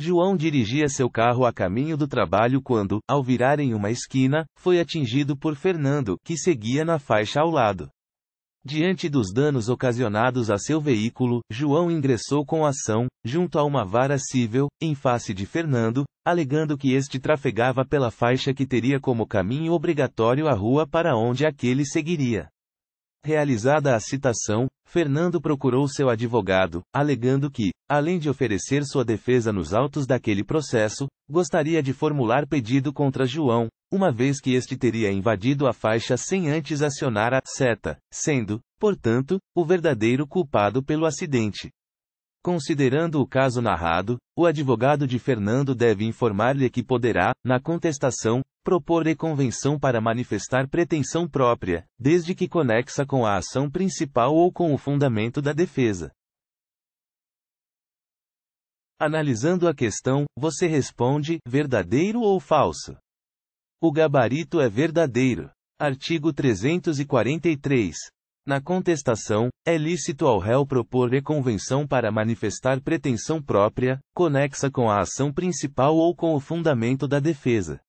João dirigia seu carro a caminho do trabalho quando, ao virar em uma esquina, foi atingido por Fernando, que seguia na faixa ao lado. Diante dos danos ocasionados a seu veículo, João ingressou com ação, junto a uma vara cível, em face de Fernando, alegando que este trafegava pela faixa que teria como caminho obrigatório a rua para onde aquele seguiria. Realizada a citação, Fernando procurou seu advogado, alegando que, além de oferecer sua defesa nos autos daquele processo, gostaria de formular pedido contra João, uma vez que este teria invadido a faixa sem antes acionar a seta, sendo, portanto, o verdadeiro culpado pelo acidente. Considerando o caso narrado, o advogado de Fernando deve informar-lhe que poderá, na contestação, propor e convenção para manifestar pretensão própria, desde que conexa com a ação principal ou com o fundamento da defesa. Analisando a questão, você responde: verdadeiro ou falso? O gabarito é verdadeiro. Artigo 343. Na contestação, é lícito ao réu propor reconvenção para manifestar pretensão própria, conexa com a ação principal ou com o fundamento da defesa.